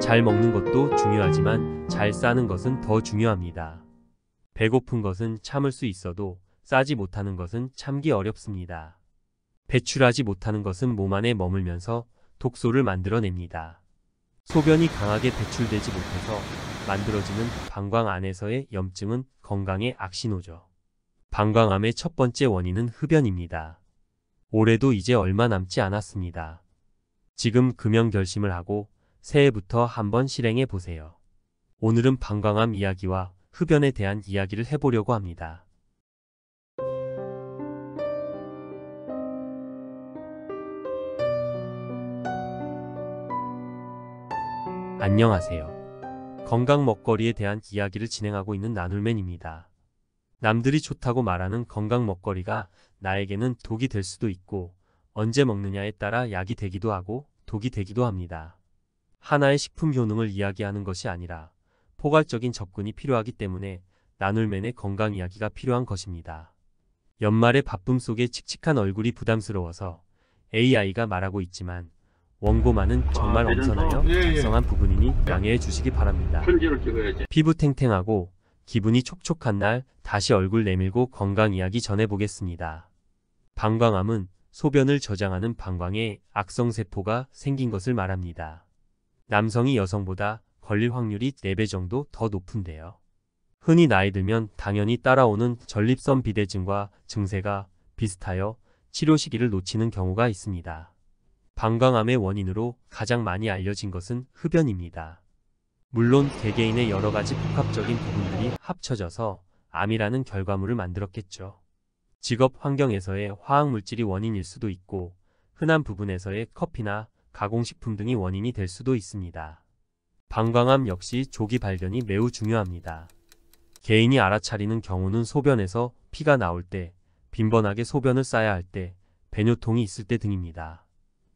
잘 먹는 것도 중요하지만 잘 싸는 것은 더 중요합니다. 배고픈 것은 참을 수 있어도 싸지 못하는 것은 참기 어렵습니다. 배출하지 못하는 것은 몸 안에 머물면서 독소를 만들어냅니다. 소변이 강하게 배출되지 못해서 만들어지는 방광 안에서의 염증은 건강에 악신호죠. 방광암의 첫 번째 원인은 흡연입니다. 올해도 이제 얼마 남지 않았습니다. 지금 금연 결심을 하고 새해부터 한번 실행해 보세요. 오늘은 방광암 이야기와 흡연에 대한 이야기를 해보려고 합니다. 안녕하세요. 건강 먹거리에 대한 이야기를 진행하고 있는 나눌맨입니다. 남들이 좋다고 말하는 건강 먹거리가 나에게는 독이 될 수도 있고 언제 먹느냐에 따라 약이 되기도 하고 독이 되기도 합니다. 하나의 식품 효능을 이야기하는 것이 아니라 포괄적인 접근이 필요하기 때문에 나눌맨의 건강 이야기가 필요한 것입니다. 연말의 바쁨 속에 칙칙한 얼굴이 부담스러워서 AI가 말하고 있지만 원고만은 정말 아, 엄선하여 예, 예. 작성한 부분이니 양해해 주시기 바랍니다. 피부 탱탱하고 기분이 촉촉한 날 다시 얼굴 내밀고 건강 이야기 전해보겠습니다. 방광암은 소변을 저장하는 방광에 악성세포가 생긴 것을 말합니다. 남성이 여성보다 걸릴 확률이 4배 정도 더 높은데요. 흔히 나이 들면 당연히 따라오는 전립선 비대증과 증세가 비슷하여 치료 시기를 놓치는 경우가 있습니다. 방광암의 원인으로 가장 많이 알려진 것은 흡연입니다. 물론 개개인의 여러 가지 복합적인 부분들이 합쳐져서 암이라는 결과물을 만들었겠죠. 직업 환경에서의 화학물질이 원인일 수도 있고 흔한 부분에서의 커피나 가공식품 등이 원인이 될 수도 있습니다. 방광암 역시 조기 발견이 매우 중요합니다. 개인이 알아차리는 경우는 소변에서 피가 나올 때, 빈번하게 소변을 싸야 할 때, 배뇨통이 있을 때 등입니다.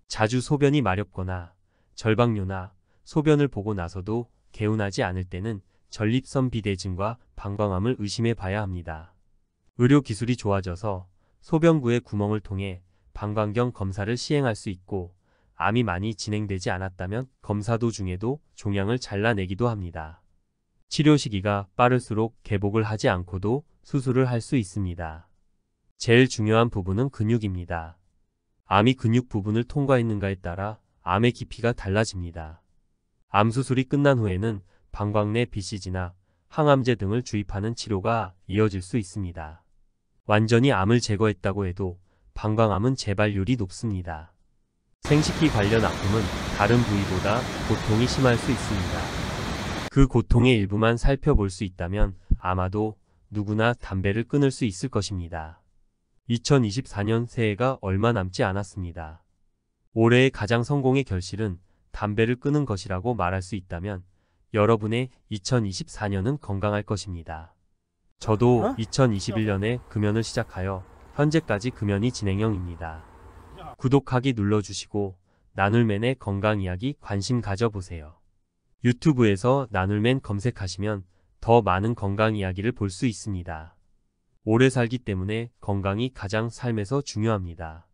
자주 소변이 마렵거나 절박뇨나 소변을 보고 나서도 개운하지 않을 때는 전립선 비대증과 방광암을 의심해 봐야 합니다. 의료 기술이 좋아져서 소변구의 구멍을 통해 방광경 검사를 시행할 수 있고 암이 많이 진행되지 않았다면 검사 도중에도 종양을 잘라내기도 합니다. 치료 시기가 빠를수록 개복을 하지 않고도 수술을 할 수 있습니다. 제일 중요한 부분은 근육입니다. 암이 근육 부분을 통과했는가에 따라 암의 깊이가 달라집니다. 암 수술이 끝난 후에는 방광내 BCG나 항암제 등을 주입하는 치료가 이어질 수 있습니다. 완전히 암을 제거했다고 해도 방광암은 재발률이 높습니다. 생식기 관련 아픔은 다른 부위보다 고통이 심할 수 있습니다. 그 고통의 일부만 살펴볼 수 있다면 아마도 누구나 담배를 끊을 수 있을 것입니다. 2024년 새해가 얼마 남지 않았습니다. 올해의 가장 성공의 결실은 담배를 끊은 것이라고 말할 수 있다면 여러분의 2024년은 건강할 것입니다. 저도 2021년에 어? 금연을 시작하여 현재까지 금연이 진행형입니다. 구독하기 눌러주시고 나눌맨의 건강 이야기 관심 가져보세요. 유튜브에서 나눌맨 검색하시면 더 많은 건강 이야기를 볼 수 있습니다. 오래 살기 때문에 건강이 가장 삶에서 중요합니다.